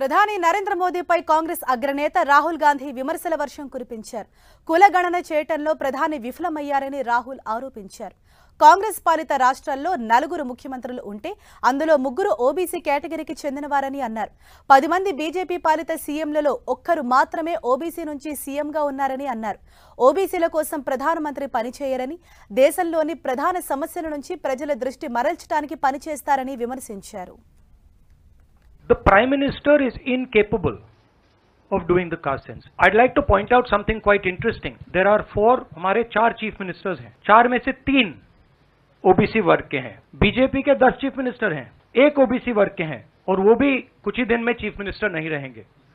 ప్రధాని నరేంద్ర మోదీపై కాంగ్రెస్ అగ్రనేత రాహుల్ గాంధీ విమర్శల వర్షం కురిపించారు కులగణన చేయటంలో ప్రధాని విఫలమయ్యారని రాహుల్ ఆరోపించారు కాంగ్రెస్ పాలిత రాష్ట్రాల్లో నలుగురు ముఖ్యమంత్రులు ఉంటే అందులో ముగ్గురు ఓబీసీ కేటగిరీకి చెందినవారని అన్నారు పది మంది బీజేపీ పాలిత సీఎంలలో ఒక్కరు మాత్రమే ఓబీసీ నుంచి సీఎంగా ఉన్నారని అన్నారు ఓబీసీల కోసం ప్రధానమంత్రి పనిచేయరని దేశంలోని ప్రధాన సమస్యల నుంచి ప్రజల దృష్టి మరల్చడానికి పనిచేస్తారని విమర్శించారు the prime minister is incapable of doing the caste census. I'd like to point out something quite interesting. There are four हमारे चार चीफ मिनिस्टर्स हैं चार में से तीन ओबीसी वर्ग के हैं बीजेपी के दस चीफ मिनिस्टर हैं एक ओबीसी वर्ग के हैं और वो भी कुछ ही दिन में चीफ मिनिस्टर नहीं रहेंगे